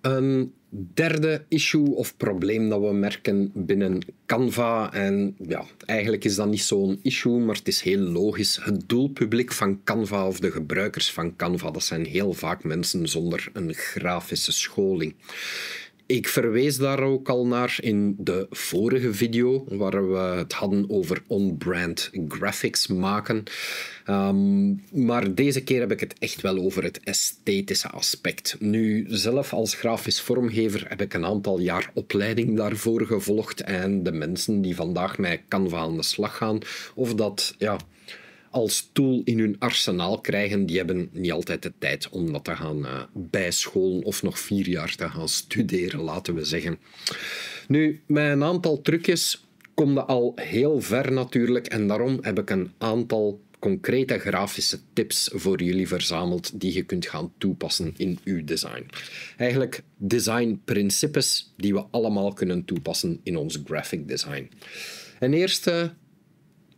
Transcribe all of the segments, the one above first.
Een derde issue of probleem dat we merken binnen Canva. En ja, eigenlijk is dat niet zo'n issue, maar het is heel logisch. Het doelpubliek van Canva of de gebruikers van Canva, dat zijn heel vaak mensen zonder een grafische scholing. Ik verwees daar ook al naar in de vorige video, waar we het hadden over on-brand graphics maken. Ehm, maar deze keer heb ik het echt wel over het esthetische aspect. Nu, zelf als grafisch vormgever heb ik een aantal jaar opleiding daarvoor gevolgd. En de mensen die vandaag met Canva aan de slag gaan, of dat ja, als tool in hun arsenaal krijgen. Die hebben niet altijd de tijd om dat te gaan uh, bijscholen of nog vier jaar te gaan studeren, laten we zeggen. Nu, met een aantal trucjes kom al heel ver natuurlijk en daarom heb ik een aantal concrete grafische tips voor jullie verzameld die je kunt gaan toepassen in uw design. Eigenlijk designprincipes die we allemaal kunnen toepassen in ons graphic design. Een eerste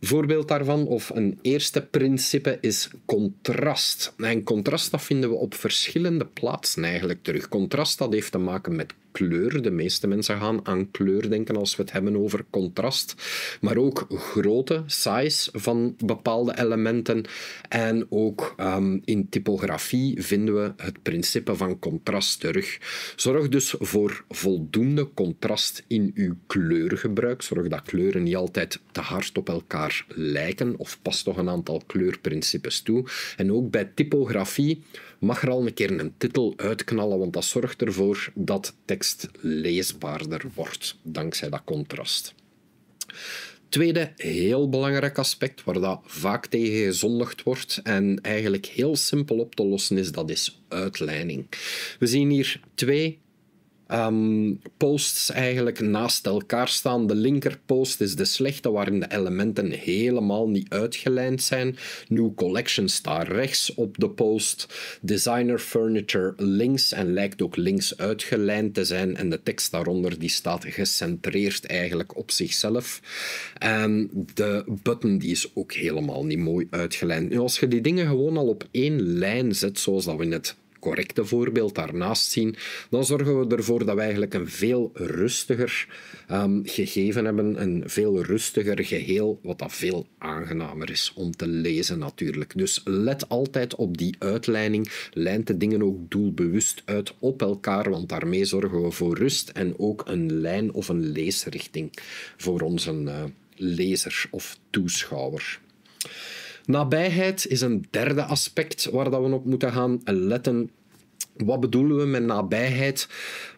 voorbeeld daarvan, of een eerste principe, is contrast. En contrast dat vinden we op verschillende plaatsen eigenlijk terug. Contrast dat heeft te maken met kleur. De meeste mensen gaan aan kleur denken als we het hebben over contrast. Maar ook grote size van bepaalde elementen. En ook ehm, in typografie vinden we het principe van contrast terug. Zorg dus voor voldoende contrast in uw kleurgebruik. Zorg dat kleuren niet altijd te hard op elkaar lijken of pas toch een aantal kleurprincipes toe. En ook bij typografie mag er al een keer een titel uitknallen, want dat zorgt ervoor dat tekst leesbaarder wordt dankzij dat contrast. Tweede heel belangrijk aspect waar dat vaak tegen gezondigd wordt en eigenlijk heel simpel op te lossen is, dat is uitleiding. We zien hier twee Ehm, posts eigenlijk naast elkaar staan. De linkerpost is de slechte, waarin de elementen helemaal niet uitgelijnd zijn. New Collection staat rechts op de post. Designer Furniture links en lijkt ook links uitgelijnd te zijn. En de tekst daaronder die staat gecentreerd eigenlijk op zichzelf. En ehm, de button die is ook helemaal niet mooi uitgelijnd. als je die dingen gewoon al op één lijn zet, zoals dat we het correcte voorbeeld daarnaast zien, dan zorgen we ervoor dat we eigenlijk een veel rustiger ehm, gegeven hebben, een veel rustiger geheel, wat dat veel aangenamer is om te lezen natuurlijk. Dus let altijd op die uitleiding, lijnt de dingen ook doelbewust uit op elkaar, want daarmee zorgen we voor rust en ook een lijn of een leesrichting voor onze uh, lezer of toeschouwer. Nabijheid is een derde aspect waar dat we op moeten gaan letten. Wat bedoelen we met nabijheid?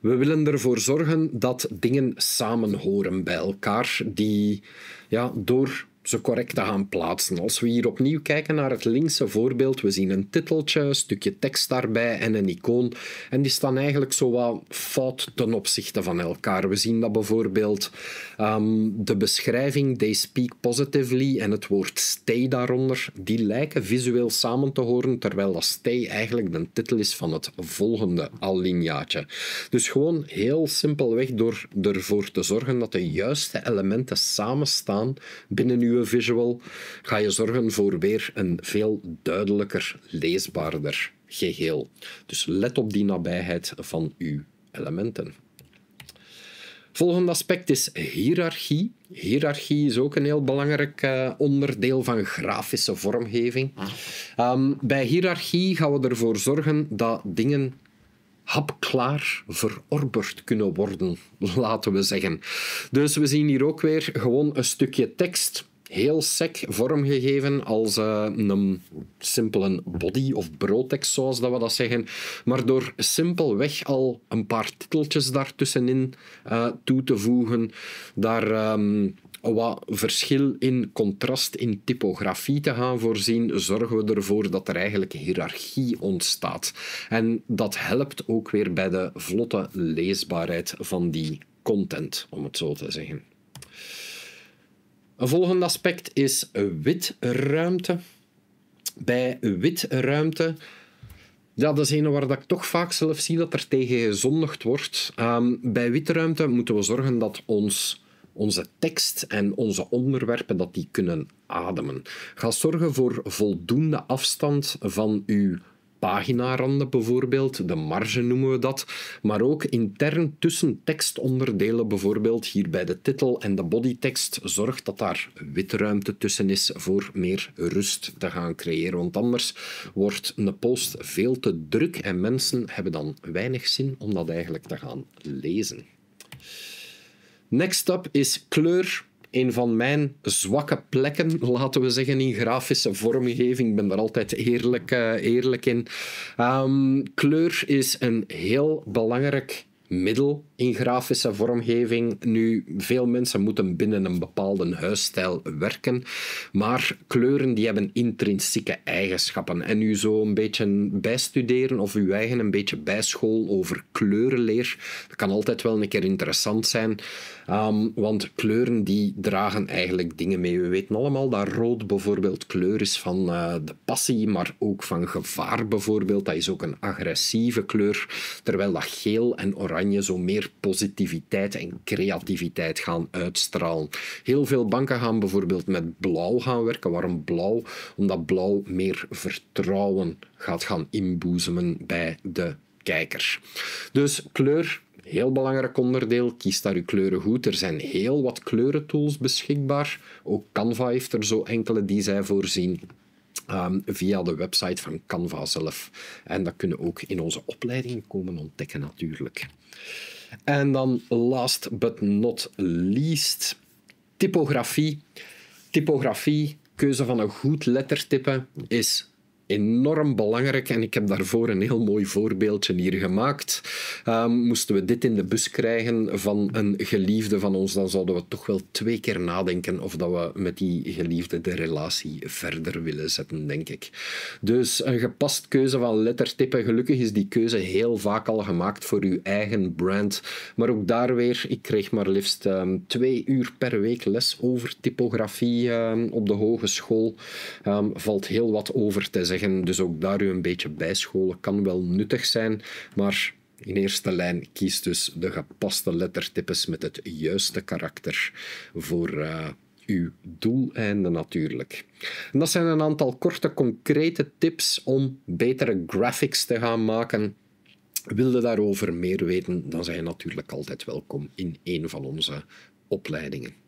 We willen ervoor zorgen dat dingen samenhoren bij elkaar, die ja, door ze correct te gaan plaatsen. Als we hier opnieuw kijken naar het linkse voorbeeld, we zien een titeltje, een stukje tekst daarbij en een icoon. En die staan eigenlijk zo wat fout ten opzichte van elkaar. We zien dat bijvoorbeeld ehm, de beschrijving They Speak Positively en het woord Stay daaronder, die lijken visueel samen te horen, terwijl dat Stay eigenlijk de titel is van het volgende alineaatje. Dus gewoon heel simpelweg door ervoor te zorgen dat de juiste elementen samenstaan binnen uw nieuwe visual, ga je zorgen voor weer een veel duidelijker, leesbaarder geheel. Dus let op die nabijheid van uw elementen. Volgende aspect is hiërarchie. Hiërarchie is ook een heel belangrijk eh, onderdeel van grafische vormgeving. Ah. Ehm, bij hiërarchie gaan we ervoor zorgen dat dingen hapklaar verorberd kunnen worden, laten we zeggen. Dus we zien hier ook weer gewoon een stukje tekst heel sec vormgegeven als uh, een simpele body- of brotext zoals dat we dat zeggen. Maar door simpelweg al een paar titeltjes daartussenin uh, toe te voegen, daar ehm, wat verschil in contrast in typografie te gaan voorzien, zorgen we ervoor dat er eigenlijk hiërarchie ontstaat. En dat helpt ook weer bij de vlotte leesbaarheid van die content, om het zo te zeggen. Een volgend aspect is witruimte. Bij witruimte, ja, dat is een waar ik toch vaak zelf zie dat er tegen gezondigd wordt. Um, bij witruimte moeten we zorgen dat ons onze tekst en onze onderwerpen, dat die kunnen ademen. Ga zorgen voor voldoende afstand van uw paginaranden bijvoorbeeld, de marge noemen we dat, maar ook intern tussen tekstonderdelen, bijvoorbeeld hier bij de titel en de bodytekst, zorgt dat daar witruimte tussen is voor meer rust te gaan creëren. Want anders wordt een post veel te druk en mensen hebben dan weinig zin om dat eigenlijk te gaan lezen. Next up is kleur een van mijn zwakke plekken, laten we zeggen, in grafische vormgeving. Ik ben daar altijd eerlijk, eh, eerlijk in. Ehm, kleur is een heel belangrijk middel in grafische vormgeving. Nu, veel mensen moeten binnen een bepaalde huisstijl werken, maar kleuren die hebben intrinsieke eigenschappen. En u zo een beetje bijstuderen of uw eigen een beetje bijschool over kleurenleer, dat kan altijd wel een keer interessant zijn, ehm, want kleuren die dragen eigenlijk dingen mee. We weten allemaal dat rood bijvoorbeeld kleur is van eh, de passie, maar ook van gevaar bijvoorbeeld. Dat is ook een agressieve kleur, terwijl dat geel en oranje oranje zo meer positiviteit en creativiteit gaan uitstralen. Heel veel banken gaan bijvoorbeeld met blauw gaan werken. Waarom blauw? Omdat blauw meer vertrouwen gaat gaan inboezemen bij de kijker. Dus kleur heel belangrijk onderdeel. Kies daar uw kleuren goed. Er zijn heel wat kleurentools beschikbaar. Ook Canva heeft er zo enkele die zij voorzien via de website van Canva zelf. En dat kunnen ook in onze opleidingen komen ontdekken natuurlijk. En dan last but not least, typografie. Typografie, keuze van een goed lettertype is enorm belangrijk en ik heb daarvoor een heel mooi voorbeeldje hier gemaakt. Um, moesten we dit in de bus krijgen van een geliefde van ons, dan zouden we toch wel twee keer nadenken of dat we met die geliefde de relatie verder willen zetten, denk ik. Dus een gepast keuze van lettertippen. Gelukkig is die keuze heel vaak al gemaakt voor uw eigen brand. Maar ook daar weer, ik kreeg maar liefst ehm, twee uur per week les over typografie ehm, op de hogeschool. valt heel wat over te zeggen dus ook daar u een beetje bijscholen kan wel nuttig zijn, maar in eerste lijn kies dus de gepaste lettertypes met het juiste karakter voor uh, uw doeleinden natuurlijk. En dat zijn een aantal korte, concrete tips om betere graphics te gaan maken. je daarover meer weten, dan zijn je natuurlijk altijd welkom in een van onze opleidingen.